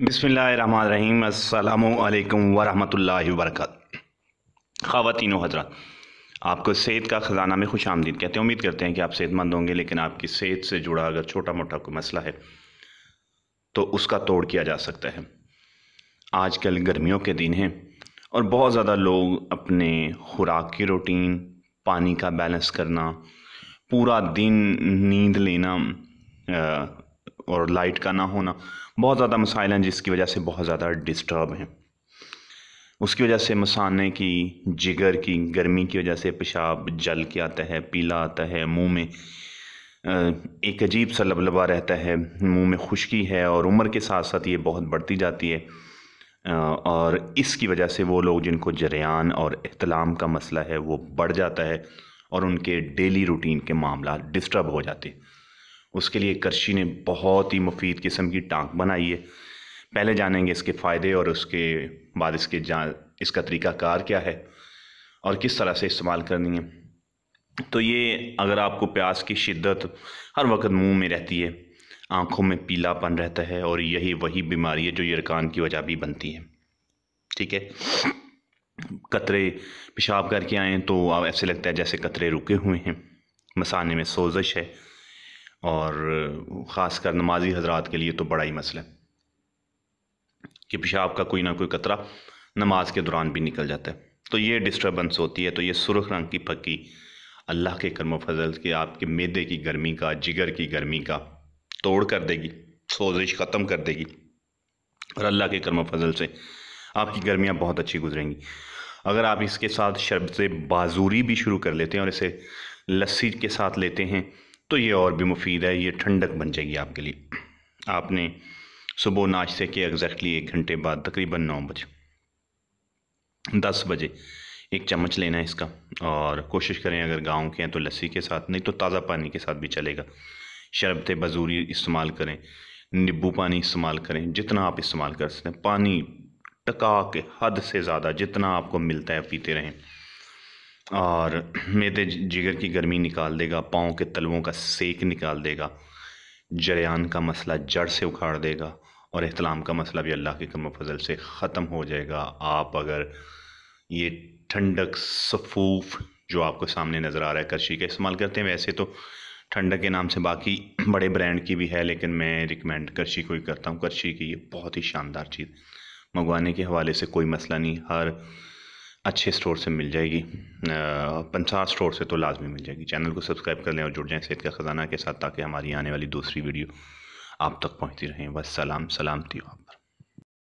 बसमीम अल्लाम वरहमल वर्क ख़वान हजरा आपको सेहत का ख़जाना में खुश आमदीद कहते हैं उम्मीद करते हैं कि आप सेहतमंद होंगे लेकिन आपकी सेहत से जुड़ा अगर छोटा मोटा कोई मसला है तो उसका तोड़ किया जा सकता है आजकल गर्मियों के दिन हैं और बहुत ज़्यादा लोग अपने खुराक की रूटीन पानी का बैलेंस करना पूरा दिन नींद लेना और लाइट का ना होना बहुत ज़्यादा मसाइल हैं जिसकी वजह से बहुत ज़्यादा डिस्टर्ब हैं उसकी वजह से मसाने की जिगर की गर्मी की वजह से पेशाब जल के आता है पीला आता है मुंह में एक अजीब सा लबलबा रहता है मुंह में खुश्की है और उम्र के साथ साथ ये बहुत बढ़ती जाती है और इसकी वजह से वो लोग जिनको जरियान और अहतलाम का मसला है वो बढ़ जाता है और उनके डेली रूटीन के मामला डिस्टर्ब हो जाते हैं उसके लिए करशी ने बहुत ही मुफीद किस्म की टांग बनाई है पहले जानेंगे इसके फ़ायदे और उसके बाद इसके जान इसका तरीकाकार क्या है और किस तरह से इस्तेमाल करनी है तो ये अगर आपको प्यास की शिद्दत हर वक्त मुंह में रहती है आँखों में पीलापन रहता है और यही वही बीमारी है जो यरकान की वजह भी बनती है ठीक है कतरे पेशाब करके आएँ तो ऐसे लगता है जैसे कतरे रुके हुए हैं मसाने में सोजश है और ख़ास कर नमाज़ी हजरात के लिए तो बड़ा ही मसला है कि पेशाब का कोई ना कोई कतरा नमाज के दौरान भी निकल जाता है तो ये डिस्टर्बेंस होती है तो ये सुरख रंग की पक्की अल्लाह के कर्म फजल के आपके मैदे की गर्मी का जिगर की गर्मी का तोड़ कर देगी सोजिश ख़त्म कर देगी और अल्लाह के कर्म फजल से आपकी गर्मियाँ बहुत अच्छी गुजरेंगी अगर आप इसके साथ शरबत बाजूरी भी शुरू कर लेते हैं और इसे लस्सी के साथ लेते हैं तो ये और भी मुफीद है ये ठंडक बन जाएगी आपके लिए आपने सुबह नाश्ते के एग्जैक्टली एक घंटे बाद तकरीबन नौ बजे दस बजे एक चम्मच लेना है इसका और कोशिश करें अगर गांव के हैं तो लस्सी के साथ नहीं तो ताज़ा पानी के साथ भी चलेगा शरबत बजूरी इस्तेमाल करें नींबू पानी इस्तेमाल करें जितना आप इस्तेमाल कर सकते हैं पानी टका के हद से ज़्यादा जितना आपको मिलता है पीते रहें और मेरे जिगर की गर्मी निकाल देगा पाँव के तलवों का सेक निकाल देगा जरियान का मसला जड़ से उखाड़ देगा और अहतलाम का मसला भी अल्लाह के कम फजल से ख़त्म हो जाएगा आप अगर ये ठंडक सफूफ जो आपको सामने नज़र आ रहा है कशी का इस्तेमाल करते हैं वैसे तो ठंडक के नाम से बाकी बड़े ब्रांड की भी है लेकिन मैं रिकमेंड कर्शी को ही करता हूँ करशी की ये बहुत ही शानदार चीज़ मंगवाने के हवाले से कोई मसला नहीं हर अच्छे स्टोर से मिल जाएगी पंसार स्टोर से तो लाजमी मिल जाएगी चैनल को सब्सक्राइब कर लें और जुड़ जाएं सेहत का ख़जाना के साथ ताकि हमारी आने वाली दूसरी वीडियो आप तक पहुंचती रहें बस सलाम सलामती हो आप